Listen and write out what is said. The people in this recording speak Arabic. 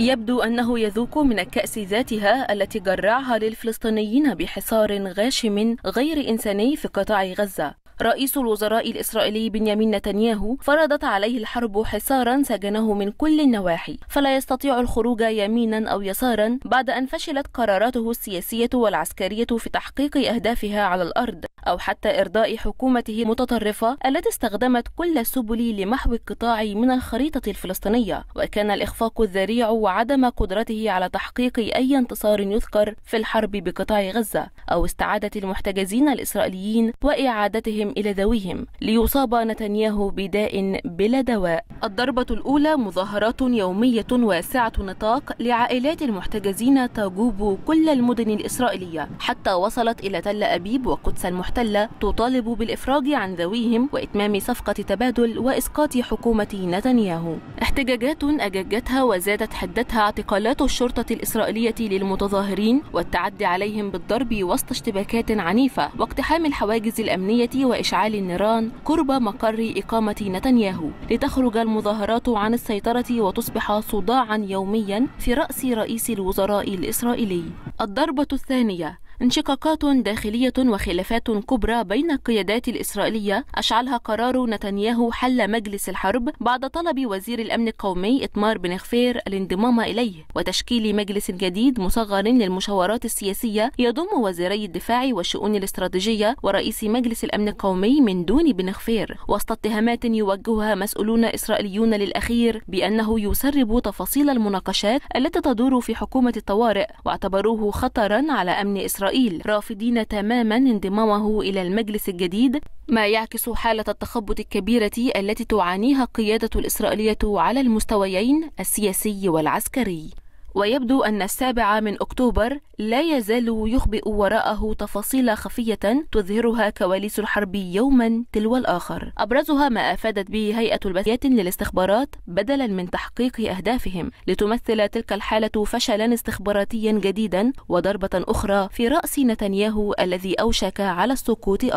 يبدو أنه يذوق من الكأس ذاتها التي جرعها للفلسطينيين بحصار غاشم غير إنساني في قطاع غزة رئيس الوزراء الإسرائيلي بنيامين نتنياهو فرضت عليه الحرب حصارا سجنه من كل النواحي فلا يستطيع الخروج يمينا أو يسارا بعد أن فشلت قراراته السياسية والعسكرية في تحقيق أهدافها على الأرض أو حتى إرضاء حكومته المتطرفة التي استخدمت كل السبل لمحو القطاع من الخريطة الفلسطينية وكان الإخفاق الذريع وعدم قدرته على تحقيق أي انتصار يذكر في الحرب بقطاع غزة أو استعادة المحتجزين الإسرائيليين وإعادتهم أبنائهم إلى ذويهم ليصاب نتنياهو بداء بلا دواء الضربة الأولى مظاهرات يومية واسعة نطاق لعائلات المحتجزين تجوب كل المدن الإسرائيلية حتى وصلت إلى تل أبيب وقدس المحتلة تطالب بالإفراج عن ذويهم وإتمام صفقة تبادل وإسقاط حكومة نتنياهو احتجاجات أججتها وزادت حدتها اعتقالات الشرطة الإسرائيلية للمتظاهرين والتعدي عليهم بالضرب وسط اشتباكات عنيفة واقتحام الحواجز الأمنية وإشعال النيران قرب مقر إقامة نتنياهو لتخرج المظاهرات عن السيطرة وتصبح صداعا يوميا في رأس رئيس الوزراء الإسرائيلي الضربة الثانية انشقاقات داخلية وخلافات كبرى بين القيادات الإسرائيلية أشعلها قرار نتنياهو حل مجلس الحرب بعد طلب وزير الأمن القومي إتمار بن خفير الانضمام إليه وتشكيل مجلس جديد مصغر للمشاورات السياسية يضم وزيري الدفاع والشؤون الاستراتيجية ورئيس مجلس الأمن القومي من دون بن خفير وسط اتهامات يوجهها مسؤولون إسرائيليون للأخير بأنه يسرب تفاصيل المناقشات التي تدور في حكومة الطوارئ واعتبروه خطرا على أمن إسرائيل إسرائيل رافضين تماما انضمامه إلى المجلس الجديد ما يعكس حالة التخبط الكبيرة التي تعانيها القيادة الإسرائيلية على المستويين السياسي والعسكري ويبدو أن السابع من أكتوبر لا يزال يخبئ وراءه تفاصيل خفية تظهرها كواليس الحرب يوما تلو الآخر أبرزها ما أفادت به هيئة البثيات للاستخبارات بدلا من تحقيق أهدافهم لتمثل تلك الحالة فشلا استخباراتيا جديدا وضربة أخرى في رأس نتنياهو الذي أوشك على السقوط